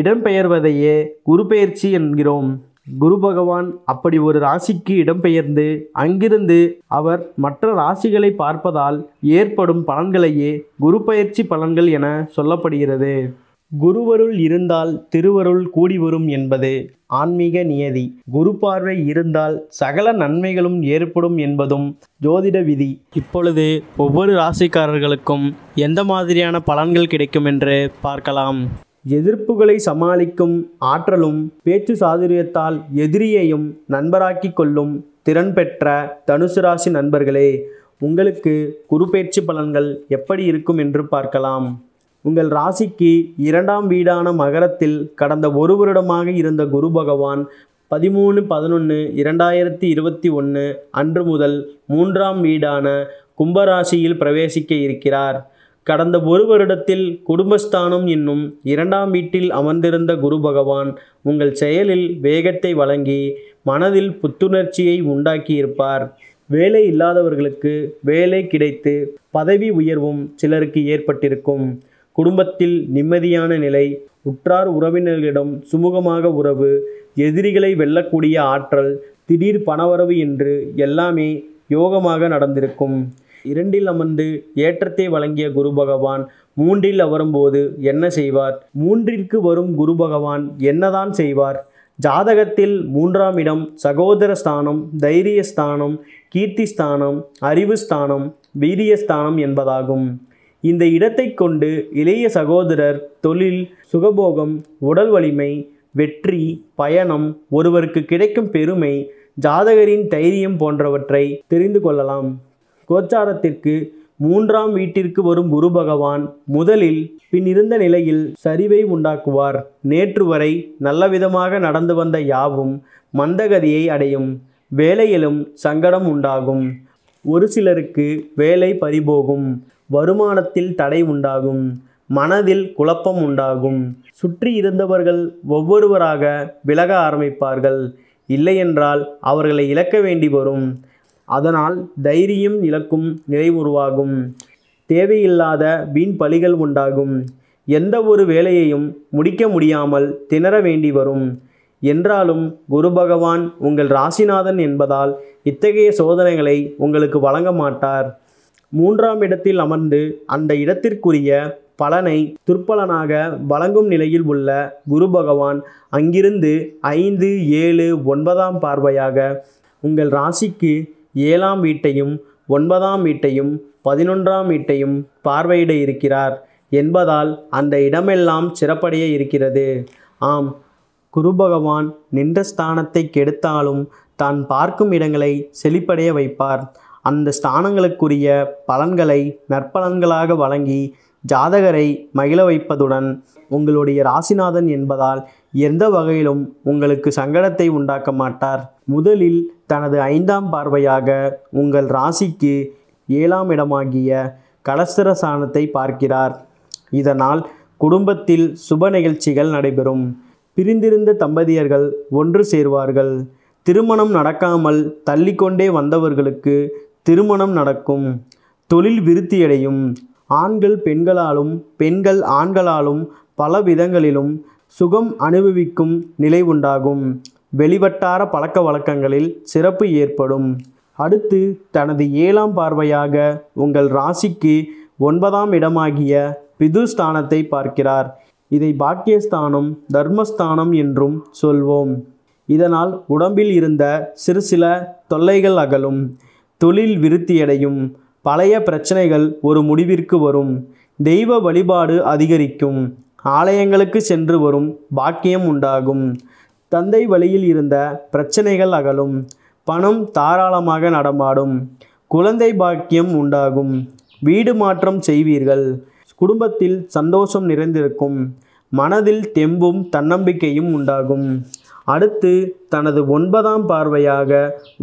இடம்பெயர்வதையே குருபெயர்ச்சி என்கிறோம் குரு பகவான் அப்படி ஒரு ராசிக்கு இடம்பெயர்ந்து அங்கிருந்து அவர் மற்ற ராசிகளை பார்ப்பதால் ஏற்படும் பலன்களையே குரு பயிற்சி பலன்கள் என சொல்லப்படுகிறது குருவருள் இருந்தால் திருவருள் கூடி வரும் என்பது ஆன்மீக நியதி குரு பார்வை இருந்தால் சகல நன்மைகளும் ஏற்படும் என்பதும் ஜோதிட விதி இப்பொழுது ஒவ்வொரு ராசிக்காரர்களுக்கும் எந்த மாதிரியான பலன்கள் கிடைக்கும் என்று பார்க்கலாம் எதிர்ப்புகளை சமாளிக்கும் ஆற்றலும் பேச்சு சாதுரியத்தால் எதிரியையும் நண்பராக்கி கொள்ளும் திறன் பெற்ற தனுசு ராசி நண்பர்களே உங்களுக்கு குரு பலன்கள் எப்படி இருக்கும் என்று பார்க்கலாம் உங்கள் ராசிக்கு இரண்டாம் வீடான மகரத்தில் கடந்த ஒரு வருடமாக இருந்த குரு பகவான் பதிமூணு பதினொன்று இரண்டாயிரத்தி இருபத்தி ஒன்று அன்று முதல் மூன்றாம் வீடான கும்பராசியில் பிரவேசிக்க இருக்கிறார் கடந்த ஒரு வருடத்தில் குடும்பஸ்தானம் என்னும் இரண்டாம் வீட்டில் அமர்ந்திருந்த குரு பகவான் உங்கள் செயலில் வேகத்தை வழங்கி மனதில் புத்துணர்ச்சியை உண்டாக்கியிருப்பார் வேலை இல்லாதவர்களுக்கு வேலை கிடைத்து பதவி உயர்வும் சிலருக்கு ஏற்பட்டிருக்கும் குடும்பத்தில் நிம்மதியான நிலை உற்றார் உறவினர்களிடம் சுமூகமாக உறவு எதிரிகளை வெல்லக்கூடிய ஆற்றல் திடீர் பணவரவு என்று எல்லாமே யோகமாக நடந்திருக்கும் இரண்டில் அமர்ந்து ஏற்றத்தை வழங்கிய குரு பகவான் மூன்றில் அவரும்போது என்ன செய்வார் மூன்றிற்கு வரும் குரு பகவான் என்னதான் செய்வார் ஜாதகத்தில் மூன்றாம் இடம் சகோதர ஸ்தானம் தைரிய ஸ்தானம் கீர்த்தி ஸ்தானம் அறிவு ஸ்தானம் வீரிய ஸ்தானம் என்பதாகும் இந்த இடத்தை கொண்டு இளைய சகோதரர் தொழில் சுகபோகம் உடல் வலிமை வெற்றி பயணம் ஒருவருக்கு கிடைக்கும் பெருமை ஜாதகரின் தைரியம் போன்றவற்றை தெரிந்து கொள்ளலாம் கோச்சாரத்திற்கு மூன்றாம் வீட்டிற்கு வரும் குரு பகவான் முதலில் பின் இருந்த நிலையில் சரிவை உண்டாக்குவார் நேற்று வரை நல்லவிதமாக நடந்து வந்த யாவும் மந்தகதியை அடையும் வேலையிலும் சங்கடம் உண்டாகும் ஒரு சிலருக்கு வேலை பறிபோகும் வருமானத்தில் தடை உண்டாகும் மனதில் குழப்பம் உண்டாகும் சுற்றி இருந்தவர்கள் ஒவ்வொருவராக விலக ஆரம்பிப்பார்கள் இல்லையென்றால் அவர்களை இழக்க வேண்டி வரும் அதனால் தைரியம் இழக்கும் நிலை உருவாகும் தேவையில்லாத வீண் பலிகள் உண்டாகும் எந்த ஒரு வேலையையும் முடிக்க முடியாமல் திணற வேண்டி வரும் என்றாலும் குரு பகவான் உங்கள் ராசிநாதன் என்பதால் இத்தகைய சோதனைகளை உங்களுக்கு வழங்க மாட்டார் மூன்றாம் இடத்தில் அமர்ந்து அந்த இடத்திற்குரிய பலனை துர்பலனாக வழங்கும் நிலையில் உள்ள குரு பகவான் அங்கிருந்து ஐந்து ஏழு ஒன்பதாம் பார்வையாக உங்கள் ராசிக்கு ஏழாம் வீட்டையும் ஒன்பதாம் வீட்டையும் பதினொன்றாம் வீட்டையும் பார்வையிட இருக்கிறார் என்பதால் அந்த இடமெல்லாம் சிறப்படைய இருக்கிறது ஆம் குரு பகவான் நின்ற ஸ்தானத்தை கெடுத்தாலும் தான் பார்க்கும் இடங்களை செழிப்படைய வைப்பார் அந்த ஸ்தானங்களுக்குரிய பலன்களை நற்பலன்களாக வழங்கி ஜாதகரை மகிழ வைப்பதுடன் உங்களுடைய ராசிநாதன் என்பதால் எந்த வகையிலும் உங்களுக்கு சங்கடத்தை உண்டாக்க மாட்டார் முதலில் தனது ஐந்தாம் பார்வையாக உங்கள் ராசிக்கு ஏழாம் இடமாகிய கலஸ்திர சாணத்தை பார்க்கிறார் இதனால் குடும்பத்தில் சுப நிகழ்ச்சிகள் நடைபெறும் பிரிந்திருந்த தம்பதியர்கள் ஒன்று சேர்வார்கள் திருமணம் நடக்காமல் தள்ளிக்கொண்டே வந்தவர்களுக்கு திருமணம் நடக்கும் தொழில் விருத்தியடையும் ஆண்கள் பெண்களாலும் பெண்கள் ஆண்களாலும் பல விதங்களிலும் சுகம் அனுபவிக்கும் நிலை உண்டாகும் வெளிவட்டார பழக்க வழக்கங்களில் சிறப்பு ஏற்படும் அடுத்து தனது ஏழாம் பார்வையாக உங்கள் ராசிக்கு ஒன்பதாம் இடமாகிய பிதுஸ்தானத்தை பார்க்கிறார் இதை பாக்கியஸ்தானம் தர்மஸ்தானம் என்றும் சொல்வோம் இதனால் உடம்பில் இருந்த சிறு சில தொல்லைகள் அகலும் தொழில் விருத்தியடையும் பழைய பிரச்சனைகள் ஒரு முடிவிற்கு வரும் தெய்வ வழிபாடு அதிகரிக்கும் ஆலயங்களுக்கு சென்று வரும் பாக்கியம் உண்டாகும் தந்தை வழியில் இருந்த பிரச்சனைகள் அகலும் பணம் தாராளமாக நடமாடும் குழந்தை பாக்கியம் உண்டாகும் வீடு மாற்றம் செய்வீர்கள் குடும்பத்தில் சந்தோஷம் நிறைந்திருக்கும் மனதில் தெம்பும் தன்னம்பிக்கையும் உண்டாகும் அடுத்து தனது ஒன்பதாம் பார்வையாக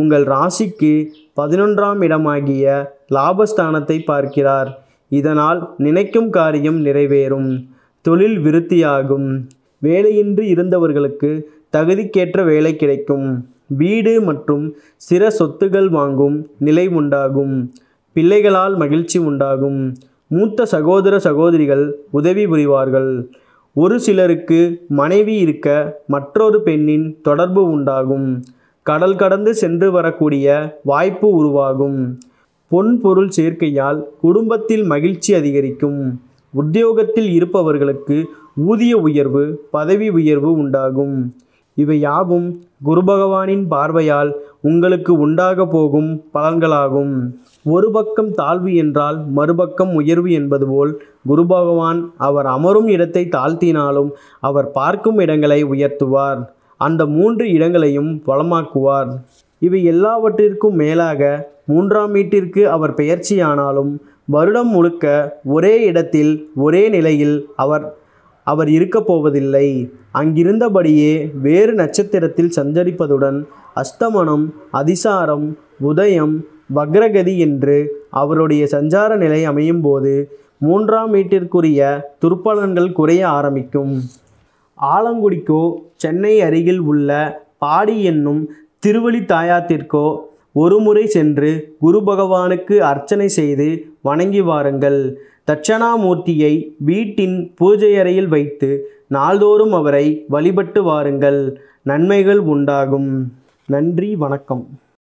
உங்கள் ராசிக்கு பதினொன்றாம் இடமாகிய லாபஸ்தானத்தை பார்க்கிறார் இதனால் நினைக்கும் காரியம் நிறைவேறும் தொழில் விருத்தியாகும் வேலையின்றி இருந்தவர்களுக்கு தகுதிக்கேற்ற வேலை கிடைக்கும் வீடு மற்றும் சிற சொத்துகள் வாங்கும் நிலை உண்டாகும் பிள்ளைகளால் மகிழ்ச்சி உண்டாகும் மூத்த சகோதர சகோதரிகள் உதவி புரிவார்கள் ஒரு சிலருக்கு மனைவி இருக்க மற்றொரு பெண்ணின் தொடர்பு உண்டாகும் கடல் கடந்து சென்று வரக்கூடிய வாய்ப்பு உருவாகும் பொன் பொருள் சேர்க்கையால் குடும்பத்தில் மகிழ்ச்சி அதிகரிக்கும் உத்தியோகத்தில் இருப்பவர்களுக்கு ஊதிய உயர்வு பதவி உயர்வு உண்டாகும் இவை யாவும் குரு பகவானின் பார்வையால் உங்களுக்கு உண்டாக போகும் பலன்களாகும் ஒரு பக்கம் தாழ்வு என்றால் மறுபக்கம் உயர்வு என்பது போல் குரு பகவான் அவர் அமரும் இடத்தை தாழ்த்தினாலும் அவர் பார்க்கும் இடங்களை உயர்த்துவார் அந்த மூன்று இடங்களையும் வளமாக்குவார் இவை எல்லாவற்றிற்கும் மேலாக மூன்றாம் வீட்டிற்கு அவர் பெயர்ச்சியானாலும் வருடம் முழுக்க ஒரே இடத்தில் ஒரே நிலையில் அவர் அவர் இருக்கப் போவதில்லை அங்கிருந்தபடியே வேறு நட்சத்திரத்தில் சஞ்சரிப்பதுடன் அஸ்தமனம் அதிசாரம் உதயம் வக்ரகதி என்று அவருடைய சஞ்சார நிலை அமையும் போது மூன்றாம் வீட்டிற்குரிய துர்பலன்கள் குறைய ஆரம்பிக்கும் ஆலங்குடிக்கோ சென்னை அருகில் உள்ள பாடி என்னும் திருவழி தாயாத்திற்கோ ஒருமுறை சென்று குரு பகவானுக்கு அர்ச்சனை செய்து வணங்கி வாருங்கள் தட்சணாமூர்த்தியை வீட்டின் பூஜை அறையில் வைத்து நாள்தோறும் அவரை வழிபட்டு வாருங்கள் நன்மைகள் உண்டாகும் நன்றி வணக்கம்